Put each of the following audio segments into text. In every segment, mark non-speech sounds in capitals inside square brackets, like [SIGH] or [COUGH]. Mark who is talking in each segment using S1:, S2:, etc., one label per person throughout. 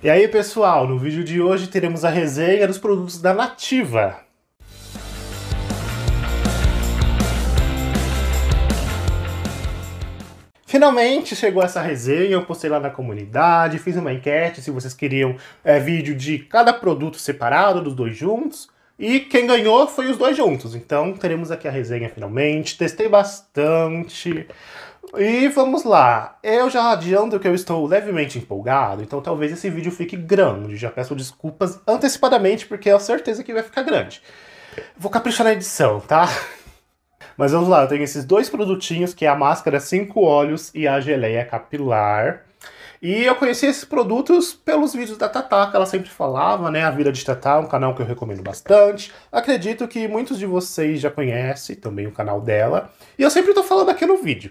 S1: E aí, pessoal, no vídeo de hoje teremos a resenha dos produtos da Nativa. Finalmente chegou essa resenha, eu postei lá na comunidade, fiz uma enquete se vocês queriam é, vídeo de cada produto separado, dos dois juntos. E quem ganhou foi os dois juntos. Então teremos aqui a resenha finalmente. Testei bastante. E vamos lá. Eu já adianto que eu estou levemente empolgado, então talvez esse vídeo fique grande. Já peço desculpas antecipadamente, porque é certeza que vai ficar grande. Vou caprichar na edição, tá? [LAUGHS] Mas vamos lá, eu tenho esses dois produtinhos, que é a máscara 5 olhos e a geleia capilar. E eu conheci esses produtos pelos vídeos da Tatá, que ela sempre falava, né? A Vida de Tatá é um canal que eu recomendo bastante. Acredito que muitos de vocês já conhecem também o canal dela. E eu sempre tô falando aqui no vídeo.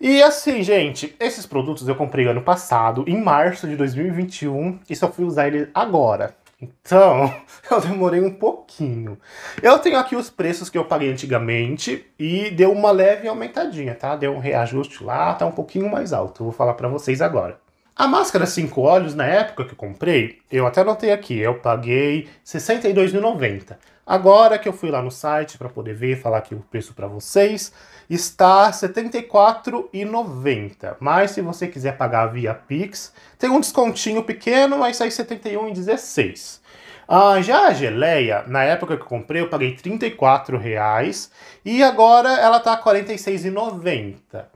S1: E assim, gente, esses produtos eu comprei ano passado, em março de 2021, e só fui usar ele agora. Então, [LAUGHS] eu demorei um pouquinho. Eu tenho aqui os preços que eu paguei antigamente e deu uma leve aumentadinha, tá? Deu um reajuste lá, tá um pouquinho mais alto. Eu vou falar para vocês agora. A máscara cinco olhos, na época que eu comprei, eu até notei aqui, eu paguei R$ 62,90. Agora que eu fui lá no site para poder ver, falar aqui o preço para vocês, está R$ 74,90. Mas se você quiser pagar via Pix, tem um descontinho pequeno, mas sai R$ 71,16. Ah, já a geleia, na época que eu comprei, eu paguei R$ 34,00 e agora ela está R$ 46,90.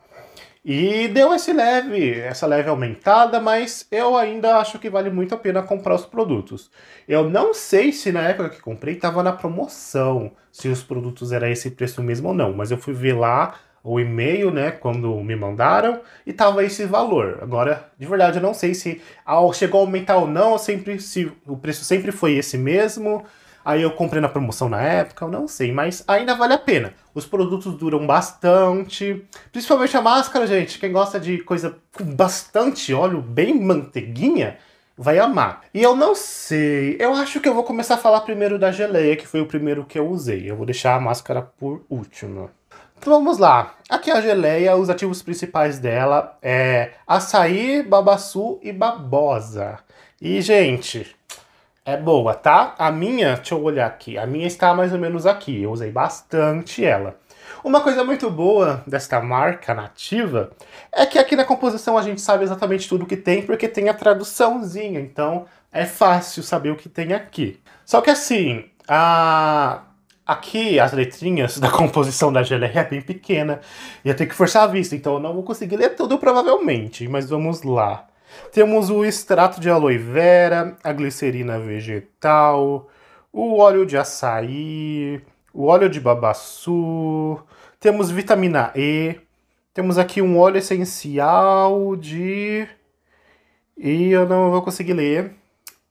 S1: E deu esse leve, essa leve aumentada, mas eu ainda acho que vale muito a pena comprar os produtos. Eu não sei se na época que comprei estava na promoção, se os produtos eram esse preço mesmo ou não, mas eu fui ver lá o e-mail, né, quando me mandaram, e tava esse valor. Agora, de verdade, eu não sei se ao chegou a aumentar ou não, sempre se o preço sempre foi esse mesmo, Aí eu comprei na promoção na época, eu não sei, mas ainda vale a pena. Os produtos duram bastante, principalmente a máscara, gente. Quem gosta de coisa com bastante óleo, bem manteiguinha, vai amar. E eu não sei, eu acho que eu vou começar a falar primeiro da geleia, que foi o primeiro que eu usei. Eu vou deixar a máscara por último. Então vamos lá. Aqui a geleia, os ativos principais dela é açaí, babaçu e babosa. E, gente, é boa, tá? A minha, deixa eu olhar aqui, a minha está mais ou menos aqui, eu usei bastante ela. Uma coisa muito boa desta marca nativa é que aqui na composição a gente sabe exatamente tudo que tem, porque tem a traduçãozinha, então é fácil saber o que tem aqui. Só que assim, a... aqui as letrinhas da composição da geleia é bem pequena, e eu tenho que forçar a vista, então eu não vou conseguir ler tudo provavelmente, mas vamos lá. Temos o extrato de aloe vera, a glicerina vegetal, o óleo de açaí, o óleo de babaçu, temos vitamina E, temos aqui um óleo essencial de. E eu não vou conseguir ler.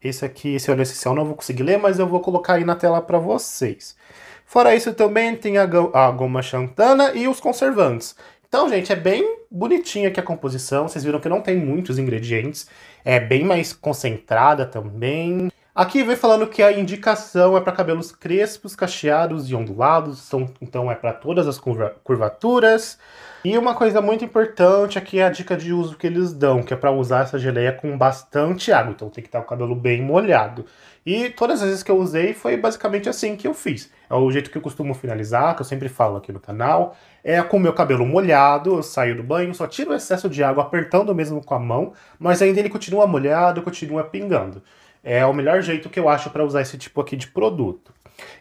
S1: Esse aqui, esse óleo essencial, não vou conseguir ler, mas eu vou colocar aí na tela para vocês. Fora isso, também tem a, a goma xantana e os conservantes. Então, gente, é bem bonitinha aqui a composição. Vocês viram que não tem muitos ingredientes. É bem mais concentrada também. Aqui vem falando que a indicação é para cabelos crespos, cacheados e ondulados, são, então é para todas as curvaturas. E uma coisa muito importante aqui é a dica de uso que eles dão, que é para usar essa geleia com bastante água, então tem que estar tá o cabelo bem molhado. E todas as vezes que eu usei foi basicamente assim que eu fiz. É o jeito que eu costumo finalizar, que eu sempre falo aqui no canal. É com o meu cabelo molhado, eu saio do banho, só tiro o excesso de água apertando mesmo com a mão, mas ainda ele continua molhado, continua pingando. É o melhor jeito que eu acho para usar esse tipo aqui de produto.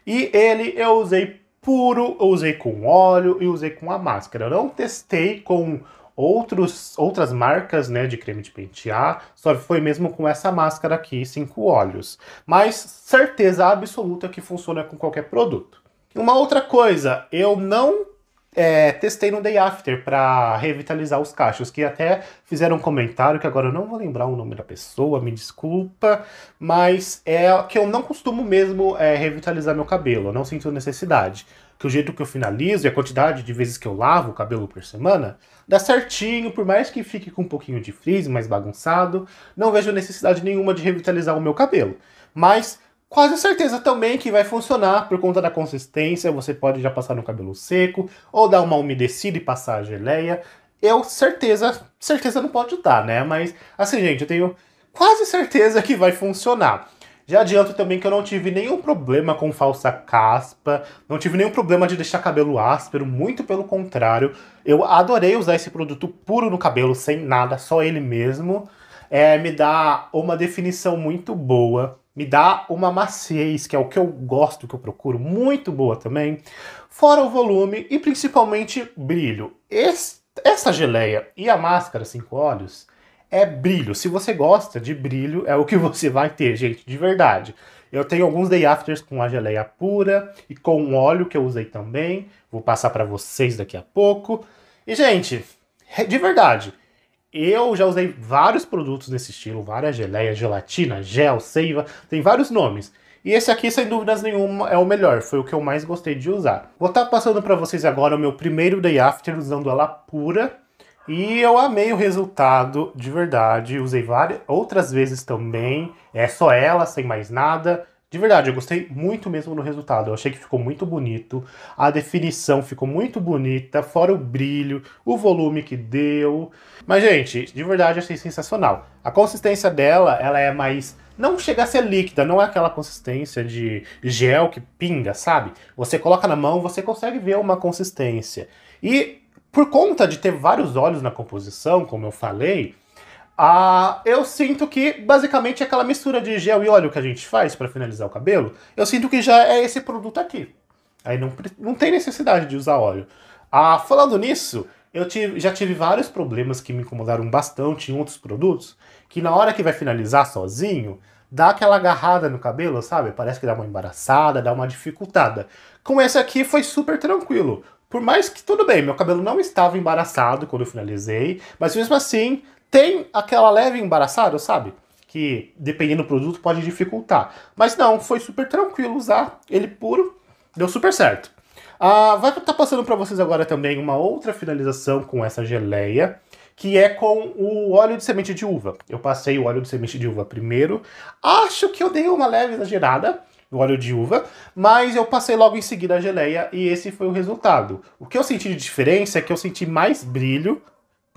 S1: E ele eu usei puro, eu usei com óleo e usei com a máscara. Eu não testei com outros, outras marcas né, de creme de pentear, só foi mesmo com essa máscara aqui, cinco óleos. Mas certeza absoluta que funciona com qualquer produto. Uma outra coisa, eu não é, testei no Day After para revitalizar os cachos, que até fizeram um comentário que agora eu não vou lembrar o nome da pessoa, me desculpa, mas é que eu não costumo mesmo é, revitalizar meu cabelo, eu não sinto necessidade. Que o jeito que eu finalizo e a quantidade de vezes que eu lavo o cabelo por semana dá certinho, por mais que fique com um pouquinho de frizz, mais bagunçado, não vejo necessidade nenhuma de revitalizar o meu cabelo. Mas quase certeza também que vai funcionar por conta da consistência. Você pode já passar no cabelo seco ou dar uma umedecida e passar a geleia. Eu certeza, certeza não pode dar, né? Mas assim, gente, eu tenho quase certeza que vai funcionar. Já adianto também que eu não tive nenhum problema com falsa caspa, não tive nenhum problema de deixar cabelo áspero, muito pelo contrário. Eu adorei usar esse produto puro no cabelo, sem nada, só ele mesmo. É, me dá uma definição muito boa me dá uma maciez, que é o que eu gosto, que eu procuro, muito boa também. Fora o volume e principalmente brilho. Esse, essa geleia e a máscara cinco olhos é brilho. Se você gosta de brilho, é o que [LAUGHS] você vai ter, gente, de verdade. Eu tenho alguns day afters com a geleia pura e com um óleo que eu usei também. Vou passar para vocês daqui a pouco. E gente, de verdade, eu já usei vários produtos desse estilo, várias geleias, gelatina, gel, seiva, tem vários nomes. E esse aqui, sem dúvidas nenhuma, é o melhor, foi o que eu mais gostei de usar. Vou estar tá passando para vocês agora o meu primeiro day after usando ela pura. E eu amei o resultado, de verdade. Usei várias outras vezes também. É só ela, sem mais nada. De verdade, eu gostei muito mesmo do resultado. Eu achei que ficou muito bonito. A definição ficou muito bonita, fora o brilho, o volume que deu. Mas, gente, de verdade, achei sensacional. A consistência dela, ela é mais. Não chega a ser líquida, não é aquela consistência de gel que pinga, sabe? Você coloca na mão, você consegue ver uma consistência. E por conta de ter vários olhos na composição, como eu falei, ah, eu sinto que basicamente é aquela mistura de gel e óleo que a gente faz para finalizar o cabelo, eu sinto que já é esse produto aqui. Aí não, não tem necessidade de usar óleo. Ah, falando nisso, eu tive, já tive vários problemas que me incomodaram bastante em outros produtos, que na hora que vai finalizar sozinho, dá aquela agarrada no cabelo, sabe? Parece que dá uma embaraçada, dá uma dificultada. Com esse aqui foi super tranquilo. Por mais que tudo bem, meu cabelo não estava embaraçado quando eu finalizei, mas mesmo assim tem aquela leve embaraçada, sabe? Que dependendo do produto pode dificultar. Mas não, foi super tranquilo usar ele puro, deu super certo. Ah, vai estar tá passando para vocês agora também uma outra finalização com essa geleia, que é com o óleo de semente de uva. Eu passei o óleo de semente de uva primeiro. Acho que eu dei uma leve exagerada no óleo de uva, mas eu passei logo em seguida a geleia e esse foi o resultado. O que eu senti de diferença é que eu senti mais brilho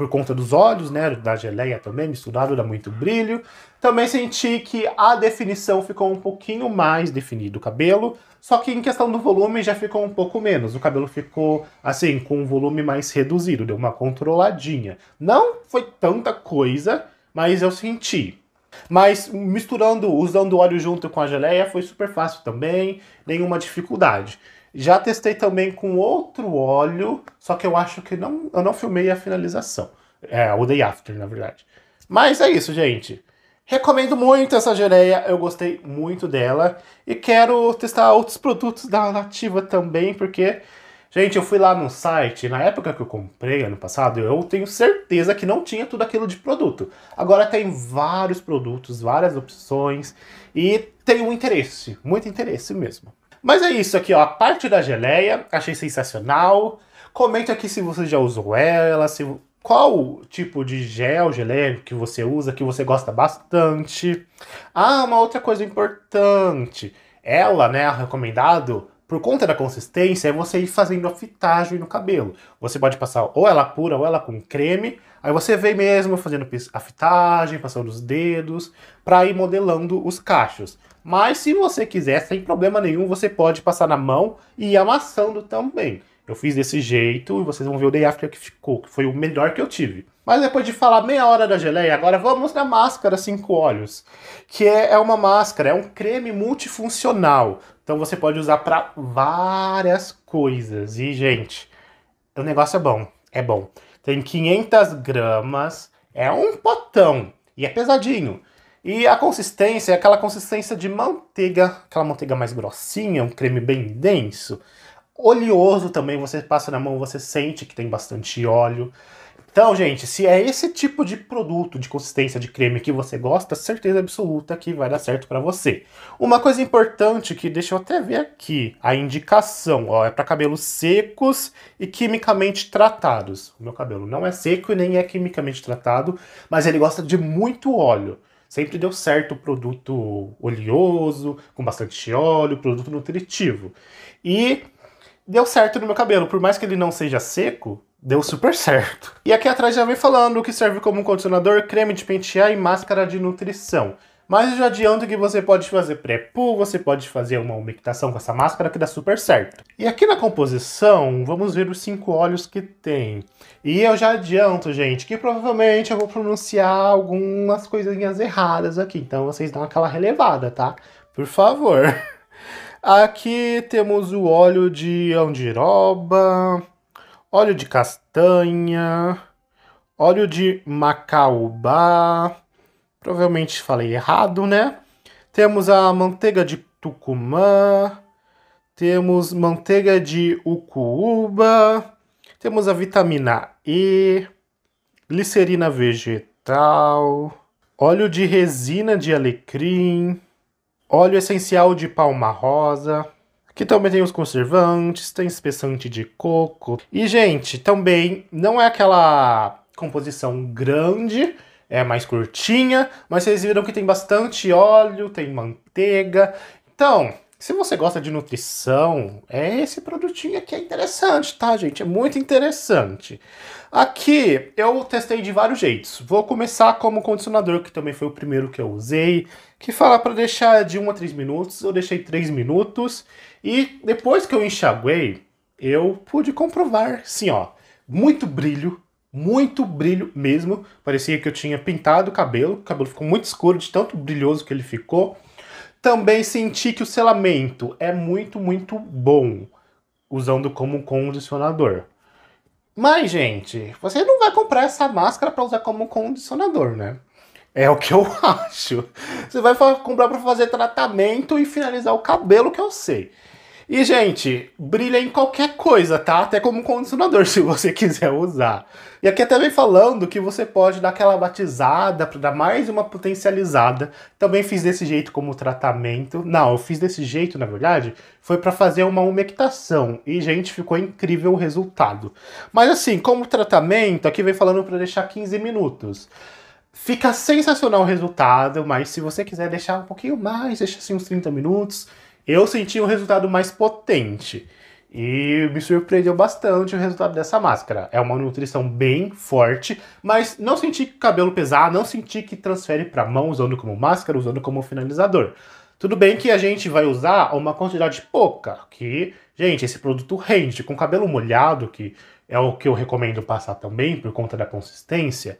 S1: por conta dos olhos, né, da geleia também, misturado dá muito brilho. Também senti que a definição ficou um pouquinho mais definida o cabelo, só que em questão do volume já ficou um pouco menos. O cabelo ficou assim, com um volume mais reduzido, deu uma controladinha. Não foi tanta coisa, mas eu senti. Mas misturando, usando o óleo junto com a geleia foi super fácil também, nenhuma dificuldade. Já testei também com outro óleo, só que eu acho que não, eu não filmei a finalização. É, o day after, na verdade. Mas é isso, gente. Recomendo muito essa geleia, eu gostei muito dela. E quero testar outros produtos da Nativa também, porque, gente, eu fui lá no site, na época que eu comprei, ano passado, eu tenho certeza que não tinha tudo aquilo de produto. Agora tem vários produtos, várias opções, e tem um interesse, muito interesse mesmo. Mas é isso aqui, ó. A parte da geleia, achei sensacional. Comente aqui se você já usou ela, se qual tipo de gel, geleia que você usa, que você gosta bastante. Ah, uma outra coisa importante. Ela, né, é recomendado por conta da consistência, é você ir fazendo a fitagem no cabelo. Você pode passar ou ela pura ou ela com creme, aí você vem mesmo fazendo a fitagem, passando os dedos, para ir modelando os cachos. Mas se você quiser, sem problema nenhum, você pode passar na mão e ir amassando também eu fiz desse jeito e vocês vão ver o day after que ficou, que foi o melhor que eu tive. Mas depois de falar meia hora da geleia, agora vamos na máscara cinco olhos, que é, é uma máscara, é um creme multifuncional. Então você pode usar para várias coisas. E gente, o negócio é bom, é bom. Tem 500 gramas, é um potão e é pesadinho. E a consistência é aquela consistência de manteiga, aquela manteiga mais grossinha, um creme bem denso. Oleoso também, você passa na mão, você sente que tem bastante óleo. Então, gente, se é esse tipo de produto, de consistência de creme que você gosta, certeza absoluta que vai dar certo para você. Uma coisa importante que deixa eu até ver aqui, a indicação, ó, é para cabelos secos e quimicamente tratados. O meu cabelo não é seco e nem é quimicamente tratado, mas ele gosta de muito óleo. Sempre deu certo o produto oleoso, com bastante óleo, produto nutritivo. E deu certo no meu cabelo. Por mais que ele não seja seco, deu super certo. E aqui atrás já vem falando que serve como condicionador, creme de pentear e máscara de nutrição. Mas eu já adianto que você pode fazer pré-pull, você pode fazer uma umectação com essa máscara que dá super certo. E aqui na composição, vamos ver os cinco óleos que tem. E eu já adianto, gente, que provavelmente eu vou pronunciar algumas coisinhas erradas aqui. Então vocês dão aquela relevada, tá? Por favor. [LAUGHS] Aqui temos o óleo de andiroba, óleo de castanha, óleo de macaubá. Provavelmente falei errado, né? Temos a manteiga de tucumã, temos manteiga de ucuúba, temos a vitamina E, glicerina vegetal, óleo de resina de alecrim, óleo essencial de palma rosa, que também tem os conservantes, tem espessante de coco. E, gente, também não é aquela composição grande, é mais curtinha, mas vocês viram que tem bastante óleo, tem manteiga. Então, se você gosta de nutrição, é esse produtinho aqui é interessante, tá, gente? É muito interessante. Aqui eu testei de vários jeitos. Vou começar como condicionador, que também foi o primeiro que eu usei, que fala para deixar de 1 a 3 minutos. Eu deixei 3 minutos e depois que eu enxaguei, eu pude comprovar, sim, ó, muito brilho, muito brilho mesmo. Parecia que eu tinha pintado o cabelo, o cabelo ficou muito escuro de tanto brilhoso que ele ficou. Também senti que o selamento é muito, muito bom, usando como condicionador. Mas, gente, você não vai comprar essa máscara para usar como condicionador, né? É o que eu [LAUGHS] acho. Você vai comprar para fazer tratamento e finalizar o cabelo, que eu sei. E, gente, brilha em qualquer coisa, tá? Até como condicionador, [LAUGHS] se você quiser usar. E aqui até vem falando que você pode dar aquela batizada para dar mais uma potencializada. Também fiz desse jeito como tratamento. Não, eu fiz desse jeito, na verdade, foi para fazer uma umectação. E, gente, ficou incrível o resultado. Mas, assim, como tratamento, aqui vem falando para deixar 15 minutos. Fica sensacional o resultado, mas se você quiser deixar um pouquinho mais, deixa assim uns 30 minutos eu senti um resultado mais potente. E me surpreendeu bastante o resultado dessa máscara. É uma nutrição bem forte, mas não senti que o cabelo pesar, não senti que transfere para mão usando como máscara, usando como finalizador. Tudo bem que a gente vai usar uma quantidade pouca, que, gente, esse produto rende com cabelo molhado, que é o que eu recomendo passar também por conta da consistência.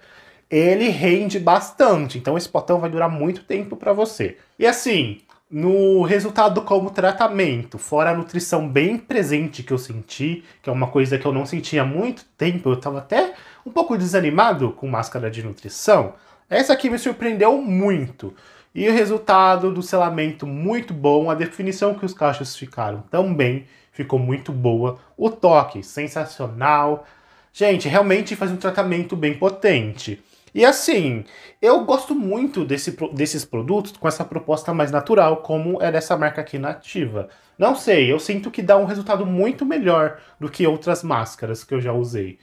S1: Ele rende bastante, então esse potão vai durar muito tempo para você. E assim, no resultado como tratamento, fora a nutrição bem presente que eu senti, que é uma coisa que eu não sentia há muito tempo, eu estava até um pouco desanimado com máscara de nutrição. Essa aqui me surpreendeu muito. E o resultado do selamento muito bom, a definição que os cachos ficaram também ficou muito boa. O toque sensacional. Gente, realmente faz um tratamento bem potente. E assim, eu gosto muito desse, desses produtos com essa proposta mais natural, como é dessa marca aqui nativa. Não sei, eu sinto que dá um resultado muito melhor do que outras máscaras que eu já usei.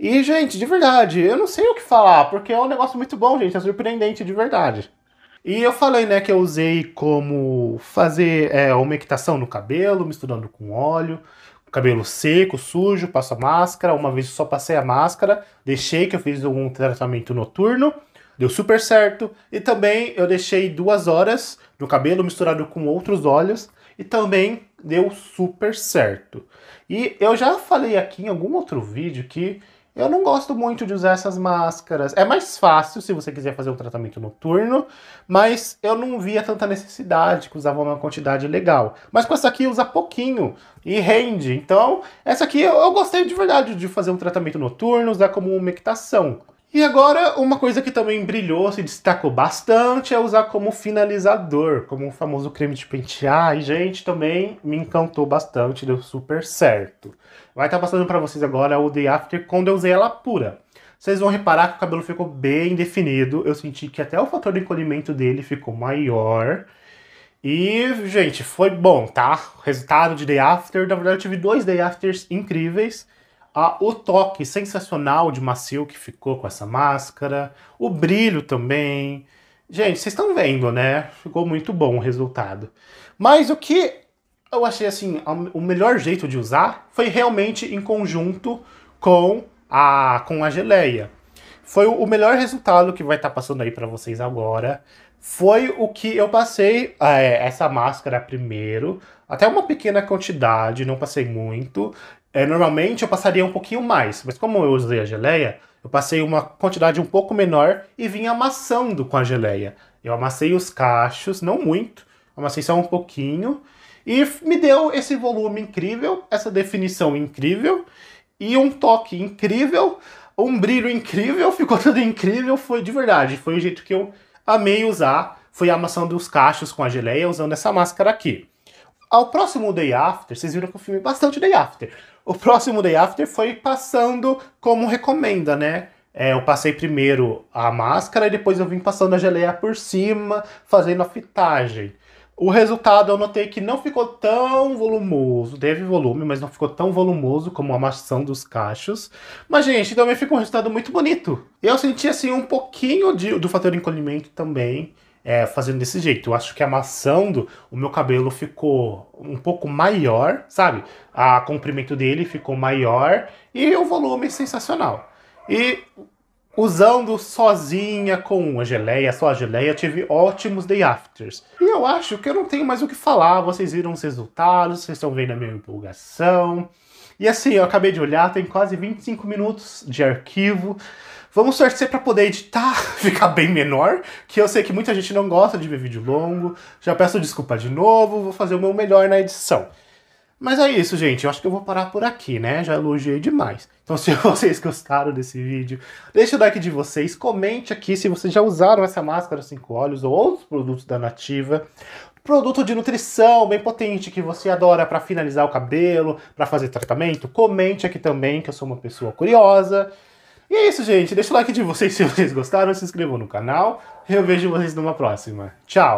S1: E, gente, de verdade, eu não sei o que falar, porque é um negócio muito bom, gente, é surpreendente de verdade. E eu falei, né, que eu usei como fazer é, uma equitação no cabelo, misturando com óleo cabelo seco, sujo, passo a máscara. Uma vez só passei a máscara, deixei que eu fiz um tratamento noturno, deu super certo. E também eu deixei duas horas no cabelo misturado com outros óleos e também deu super certo. E eu já falei aqui em algum outro vídeo que eu não gosto muito de usar essas máscaras. É mais fácil se você quiser fazer um tratamento noturno, mas eu não via tanta necessidade que usava uma quantidade legal. Mas com essa aqui usa pouquinho e rende. Então, essa aqui eu, eu gostei de verdade de fazer um tratamento noturno, usar como umectação. E agora, uma coisa que também brilhou, se destacou bastante, é usar como finalizador, como o famoso creme de pentear. E, gente, também me encantou bastante, deu super certo. Vai estar tá passando para vocês agora o Day After quando eu usei ela pura. Vocês vão reparar que o cabelo ficou bem definido. Eu senti que até o fator de encolhimento dele ficou maior. E, gente, foi bom, tá? O resultado de Day After, na verdade, eu tive dois Day Afters incríveis. Ah, o toque sensacional de macio que ficou com essa máscara, o brilho também. Gente, vocês estão vendo, né? Ficou muito bom o resultado. Mas o que eu achei assim, o melhor jeito de usar foi realmente em conjunto com a com a geleia. Foi o melhor resultado que vai estar tá passando aí para vocês agora. Foi o que eu passei é, essa máscara primeiro, até uma pequena quantidade, não passei muito, é, normalmente eu passaria um pouquinho mais, mas como eu usei a geleia, eu passei uma quantidade um pouco menor e vim amassando com a geleia. Eu amassei os cachos, não muito, amassei só um pouquinho, e me deu esse volume incrível, essa definição incrível, e um toque incrível, um brilho incrível, [LAUGHS] ficou tudo incrível, foi de verdade, foi o jeito que eu amei usar, foi amassando os cachos com a geleia usando essa máscara aqui. Ao próximo Day After, vocês viram que eu filme bastante Day After. O próximo Day After foi passando como recomenda, né? É, eu passei primeiro a máscara e depois eu vim passando a geleia por cima, fazendo a fitagem. O resultado eu notei que não ficou tão volumoso, teve volume, mas não ficou tão volumoso como a maçã dos cachos. Mas, gente, também ficou um resultado muito bonito. Eu senti, assim, um pouquinho de, do fator encolhimento também é, fazendo desse jeito. Eu acho que amassando, o meu cabelo ficou um pouco maior, sabe? A comprimento dele ficou maior e o volume sensacional. E usando sozinha com a geleia, só a geleia, tive ótimos day afters. E eu acho que eu não tenho mais o que falar, vocês viram os resultados, vocês estão vendo a minha empolgação. E assim, eu acabei de olhar, tem quase 25 minutos de arquivo. Vamos torcer para poder editar, [LAUGHS] ficar bem menor, que eu sei que muita gente não gosta de ver vídeo longo. Já peço desculpa de novo, vou fazer o meu melhor na edição. Mas é isso, gente. Eu acho que eu vou parar por aqui, né? Já elogiei demais. Então, [LAUGHS] se vocês gostaram desse vídeo, deixe o like de vocês, comente aqui se vocês já usaram essa máscara cinco olhos ou outros produtos da Nativa. Produto de nutrição bem potente que você adora para finalizar o cabelo, para fazer tratamento, comente aqui também, que eu sou uma pessoa curiosa. E é isso, gente. Deixa o like de vocês se vocês gostaram, se inscrevam no canal. Eu vejo vocês numa próxima. Tchau!